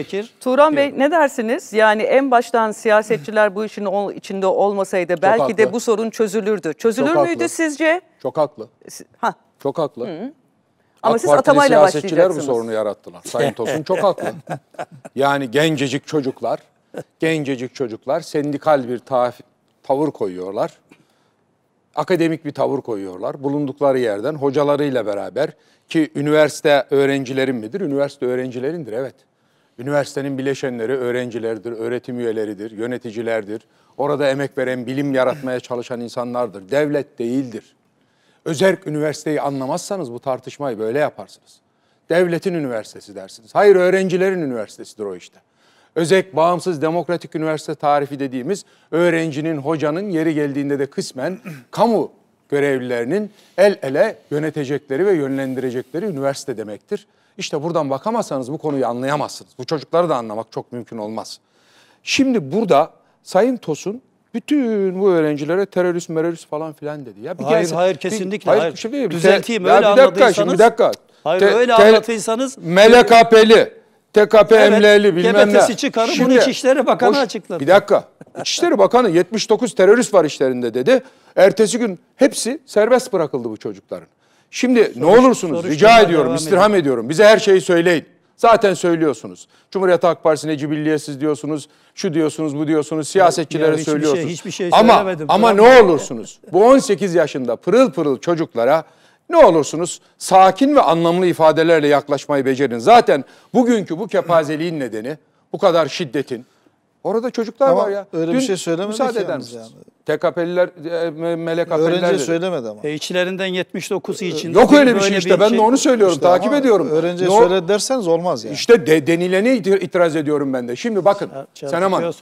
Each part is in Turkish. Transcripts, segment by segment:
Bekir. Turan Bey ne dersiniz? Yani en baştan siyasetçiler bu işin içinde olmasaydı belki de bu sorun çözülürdü. Çözülür Çok müydü haklı. sizce? Çok haklı. Ha. Çok haklı. Hı -hı. Ama AK siz Partili atamayla siyasetçiler bu sorunu yarattılar. Sayın Tosun çok haklı. Yani gencecik çocuklar, gencecik çocuklar sendikal bir taf tavır koyuyorlar. Akademik bir tavır koyuyorlar. Bulundukları yerden hocalarıyla beraber ki üniversite öğrencilerin midir? Üniversite öğrencilerindir evet. Üniversitenin bileşenleri öğrencilerdir, öğretim üyeleridir, yöneticilerdir. Orada emek veren, bilim yaratmaya çalışan insanlardır. Devlet değildir. Özerk üniversiteyi anlamazsanız bu tartışmayı böyle yaparsınız. Devletin üniversitesi dersiniz. Hayır öğrencilerin üniversitesidir o işte. Özek bağımsız demokratik üniversite tarifi dediğimiz öğrencinin, hocanın yeri geldiğinde de kısmen kamu görevlilerinin el ele yönetecekleri ve yönlendirecekleri üniversite demektir. İşte buradan bakamazsanız bu konuyu anlayamazsınız. Bu çocukları da anlamak çok mümkün olmaz. Şimdi burada Sayın Tosun bütün bu öğrencilere terörist merörist falan filan dedi. Ya bir hayır gelsin, hayır kesinlikle bir, hayır. hayır. Şimdi, şey Düzelteyim öyle ya bir dakika, şimdi bir dakika. Hayır te, öyle te, anlatıysanız. MLKP'li, TKP evet, emleli bilmem ne. GBT'si çıkarı şimdi, bunu İçişleri Bakanı boş, açıkladı. Bir dakika. İçişleri Bakanı 79 terörist var işlerinde dedi. Ertesi gün hepsi serbest bırakıldı bu çocukların. Şimdi soru, ne olursunuz rica ediyorum, istirham edelim. ediyorum. Bize her şeyi söyleyin. Zaten söylüyorsunuz. Cumhuriyet Halk Partisi necibilliyesiz diyorsunuz. Şu diyorsunuz, bu diyorsunuz. Siyasetçilere ya, hiçbir şey, söylüyorsunuz. Şey, hiçbir şey ama ama ne olursunuz? Bu 18 yaşında pırıl pırıl çocuklara ne olursunuz sakin ve anlamlı ifadelerle yaklaşmayı becerin. Zaten bugünkü bu kepazeliğin nedeni bu kadar şiddetin, Orada çocuklar ama var ya. Öyle Dün, bir şey söylemedi müsaade eder misiniz? Yani. TKP'liler, e, melek Öğrenci söylemedi ama. E, içlerinden 79'u için. Yok öyle bir şey işte. Bir ben şey... de onu söylüyorum. İşte takip ediyorum. Öğrenci no. söyle derseniz olmaz yani. İşte de, denilene itiraz ediyorum ben de. Şimdi bakın. Şey sen aman,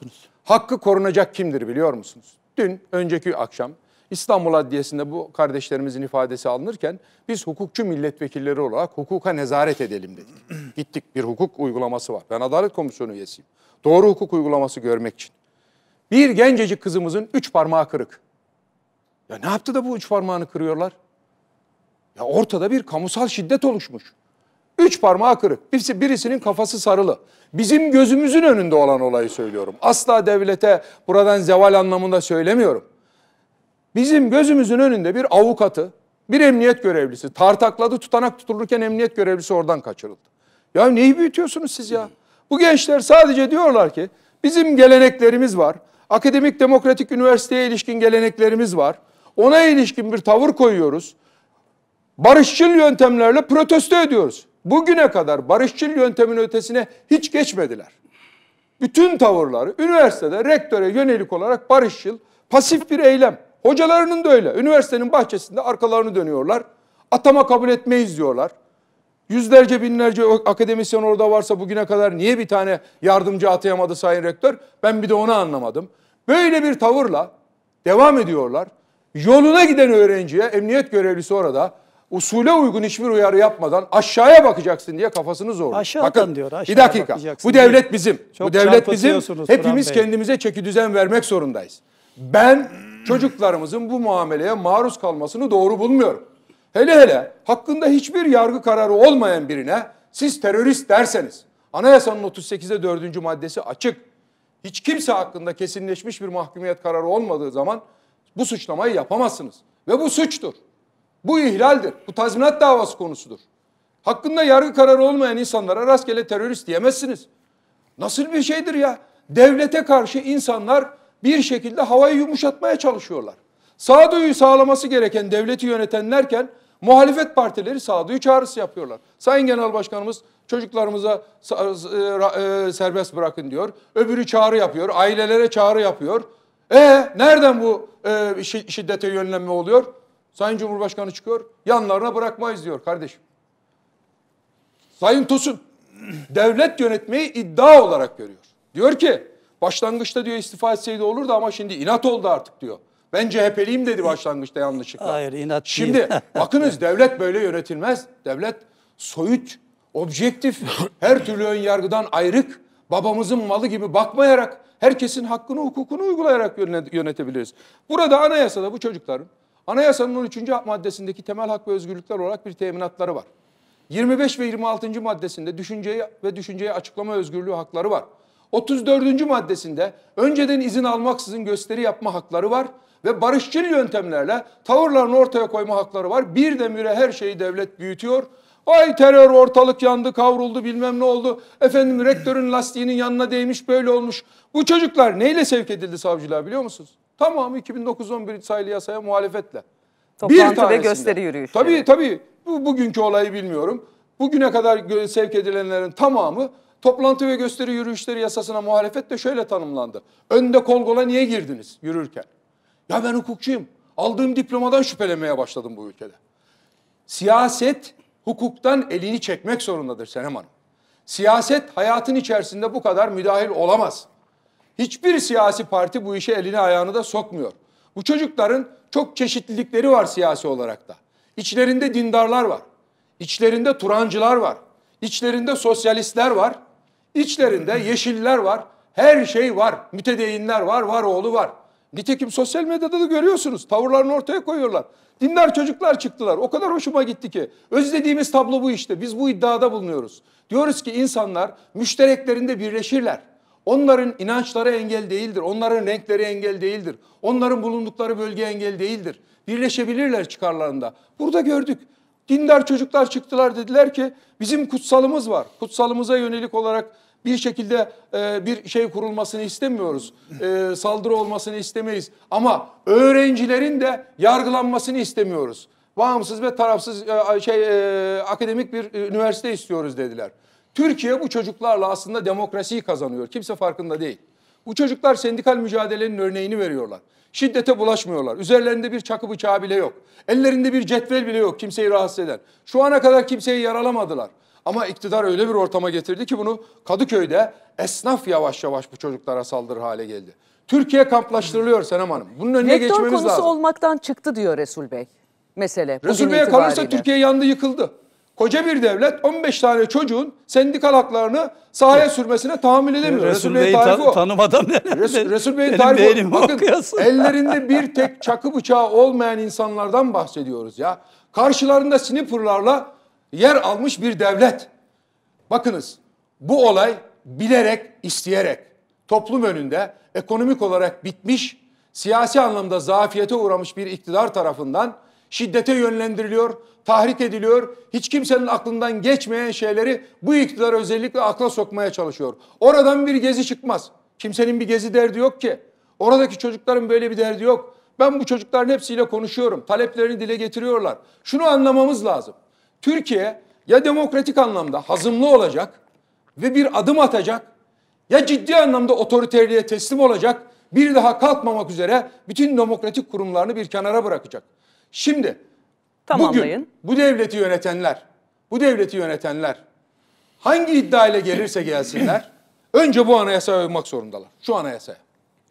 Hakkı korunacak kimdir biliyor musunuz? Dün, önceki akşam İstanbul Adliyesi'nde bu kardeşlerimizin ifadesi alınırken biz hukukçu milletvekilleri olarak hukuka nezaret edelim dedik. Gittik bir hukuk uygulaması var. Ben Adalet Komisyonu üyesiyim doğru hukuk uygulaması görmek için. Bir gencecik kızımızın üç parmağı kırık. Ya ne yaptı da bu üç parmağını kırıyorlar? Ya ortada bir kamusal şiddet oluşmuş. Üç parmağı kırık. Birisi, birisinin kafası sarılı. Bizim gözümüzün önünde olan olayı söylüyorum. Asla devlete buradan zeval anlamında söylemiyorum. Bizim gözümüzün önünde bir avukatı, bir emniyet görevlisi tartakladı, tutanak tutulurken emniyet görevlisi oradan kaçırıldı. Ya neyi büyütüyorsunuz siz ya? Bu gençler sadece diyorlar ki bizim geleneklerimiz var. Akademik demokratik üniversiteye ilişkin geleneklerimiz var. Ona ilişkin bir tavır koyuyoruz. Barışçıl yöntemlerle protesto ediyoruz. Bugüne kadar barışçıl yöntemin ötesine hiç geçmediler. Bütün tavırları üniversitede rektöre yönelik olarak barışçıl, pasif bir eylem. Hocalarının da öyle. Üniversitenin bahçesinde arkalarını dönüyorlar. Atama kabul etmeyiz diyorlar. Yüzlerce binlerce akademisyen orada varsa bugüne kadar niye bir tane yardımcı atayamadı Sayın Rektör? Ben bir de onu anlamadım. Böyle bir tavırla devam ediyorlar. Yoluna giden öğrenciye emniyet görevlisi orada usule uygun hiçbir uyarı yapmadan aşağıya bakacaksın diye kafasını zorluyor. Aşağı Bakın, diyor. bir dakika. Bu devlet bizim. Çok bu devlet bizim. Hepimiz Bey. kendimize çeki düzen vermek zorundayız. Ben çocuklarımızın bu muameleye maruz kalmasını doğru bulmuyorum. Hele hele hakkında hiçbir yargı kararı olmayan birine siz terörist derseniz anayasanın 38'e 4. maddesi açık. Hiç kimse hakkında kesinleşmiş bir mahkumiyet kararı olmadığı zaman bu suçlamayı yapamazsınız. Ve bu suçtur. Bu ihlaldir. Bu tazminat davası konusudur. Hakkında yargı kararı olmayan insanlara rastgele terörist diyemezsiniz. Nasıl bir şeydir ya? Devlete karşı insanlar bir şekilde havayı yumuşatmaya çalışıyorlar. Sağduyu sağlaması gereken devleti yönetenlerken Muhalefet partileri sağduyu çağrısı yapıyorlar. Sayın Genel Başkanımız çocuklarımıza e, e, serbest bırakın diyor. Öbürü çağrı yapıyor. Ailelere çağrı yapıyor. E nereden bu e, şiddete yönlenme oluyor? Sayın Cumhurbaşkanı çıkıyor. Yanlarına bırakmayız diyor kardeşim. Sayın Tosun devlet yönetmeyi iddia olarak görüyor. Diyor ki başlangıçta diyor istifa etseydi olurdu ama şimdi inat oldu artık diyor. Ben CHP'liyim dedi başlangıçta yanlışlıkla. Hayır inat Şimdi bakınız devlet böyle yönetilmez. Devlet soyut, objektif, her türlü ön yargıdan ayrık, babamızın malı gibi bakmayarak, herkesin hakkını, hukukunu uygulayarak yönetebiliriz. Burada anayasada bu çocukların, anayasanın 13. maddesindeki temel hak ve özgürlükler olarak bir teminatları var. 25 ve 26. maddesinde düşünceyi ve düşünceyi açıklama özgürlüğü hakları var. 34. maddesinde önceden izin almaksızın gösteri yapma hakları var ve barışçıl yöntemlerle tavırlarını ortaya koyma hakları var. Bir demire her şeyi devlet büyütüyor. Ay terör ortalık yandı kavruldu bilmem ne oldu. Efendim rektörün lastiğinin yanına değmiş böyle olmuş. Bu çocuklar neyle sevk edildi savcılığa biliyor musunuz? Tamamı 2009-11 sayılı yasaya muhalefetle. Toplantı bir tanesinde. ve gösteri yürüyüşü. Tabii tabii bu, bugünkü olayı bilmiyorum. Bugüne kadar sevk edilenlerin tamamı Toplantı ve gösteri yürüyüşleri yasasına muhalefet de şöyle tanımlandı. Önde kol kola niye girdiniz yürürken? Ya ben hukukçuyum. Aldığım diplomadan şüphelenmeye başladım bu ülkede. Siyaset hukuktan elini çekmek zorundadır Senem Hanım. Siyaset hayatın içerisinde bu kadar müdahil olamaz. Hiçbir siyasi parti bu işe elini ayağını da sokmuyor. Bu çocukların çok çeşitlilikleri var siyasi olarak da. İçlerinde dindarlar var. İçlerinde turancılar var. İçlerinde sosyalistler var. İçlerinde yeşiller var. Her şey var. Mütedeyinler var. Var oğlu var. Nitekim sosyal medyada da görüyorsunuz. Tavırlarını ortaya koyuyorlar. Dinler, çocuklar çıktılar. O kadar hoşuma gitti ki. Özlediğimiz tablo bu işte. Biz bu iddiada bulunuyoruz. Diyoruz ki insanlar müştereklerinde birleşirler. Onların inançları engel değildir. Onların renkleri engel değildir. Onların bulundukları bölge engel değildir. Birleşebilirler çıkarlarında. Burada gördük. Dindar çocuklar çıktılar dediler ki bizim kutsalımız var. Kutsalımıza yönelik olarak bir şekilde e, bir şey kurulmasını istemiyoruz. E, saldırı olmasını istemeyiz. Ama öğrencilerin de yargılanmasını istemiyoruz. Bağımsız ve tarafsız e, şey e, akademik bir e, üniversite istiyoruz dediler. Türkiye bu çocuklarla aslında demokrasiyi kazanıyor. Kimse farkında değil. Bu çocuklar sendikal mücadelenin örneğini veriyorlar. Şiddete bulaşmıyorlar. Üzerlerinde bir çakı bıçağı bile yok. Ellerinde bir cetvel bile yok kimseyi rahatsız eden. Şu ana kadar kimseyi yaralamadılar. Ama iktidar öyle bir ortama getirdi ki bunu Kadıköy'de esnaf yavaş yavaş bu çocuklara saldırı hale geldi. Türkiye kamplaştırılıyor Senem Hanım. Bunun önüne Vektör geçmemiz lazım. Vektör konusu olmaktan çıktı diyor Resul Bey mesele. Resul Bey'e kalırsa Türkiye yandı yıkıldı koca bir devlet 15 tane çocuğun sendikal haklarını sahaya sürmesine tahammül edemiyor. Resul, Resul Bey'in tarifi tan- tanımadan Resul, Resul Bey'in tarifi o. Bakın okuyorsun. ellerinde bir tek çakı bıçağı olmayan insanlardan bahsediyoruz ya. Karşılarında snipperlarla yer almış bir devlet. Bakınız bu olay bilerek, isteyerek toplum önünde ekonomik olarak bitmiş, siyasi anlamda zafiyete uğramış bir iktidar tarafından şiddete yönlendiriliyor, tahrik ediliyor. Hiç kimsenin aklından geçmeyen şeyleri bu iktidar özellikle akla sokmaya çalışıyor. Oradan bir gezi çıkmaz. Kimsenin bir gezi derdi yok ki. Oradaki çocukların böyle bir derdi yok. Ben bu çocukların hepsiyle konuşuyorum. Taleplerini dile getiriyorlar. Şunu anlamamız lazım. Türkiye ya demokratik anlamda hazımlı olacak ve bir adım atacak ya ciddi anlamda otoriterliğe teslim olacak bir daha kalkmamak üzere bütün demokratik kurumlarını bir kenara bırakacak. Şimdi Tamamlayın. bugün bu devleti yönetenler, bu devleti yönetenler hangi iddia ile gelirse gelsinler önce bu anayasaya uymak zorundalar. Şu anayasaya.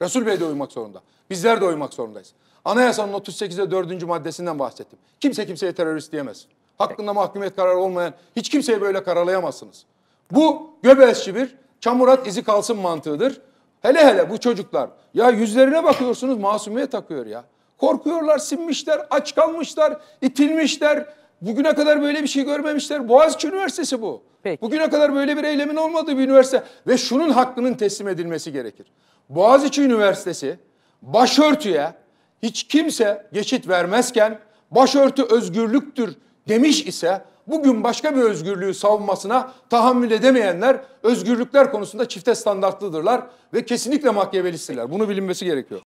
Resul Bey de uymak zorunda. Bizler de uymak zorundayız. Anayasanın 38'de 4. maddesinden bahsettim. Kimse kimseye terörist diyemez. Hakkında mahkumiyet kararı olmayan hiç kimseyi böyle karalayamazsınız. Bu göbelçi bir çamurat izi kalsın mantığıdır. Hele hele bu çocuklar ya yüzlerine bakıyorsunuz masumiyet takıyor ya. Korkuyorlar, sinmişler, aç kalmışlar, itilmişler. Bugüne kadar böyle bir şey görmemişler. Boğaziçi Üniversitesi bu. Peki. Bugüne kadar böyle bir eylemin olmadığı bir üniversite ve şunun hakkının teslim edilmesi gerekir. Boğaziçi Üniversitesi başörtüye hiç kimse geçit vermezken başörtü özgürlüktür demiş ise bugün başka bir özgürlüğü savunmasına tahammül edemeyenler özgürlükler konusunda çifte standartlıdırlar ve kesinlikle makyavelistler. Bunu bilinmesi gerekiyor.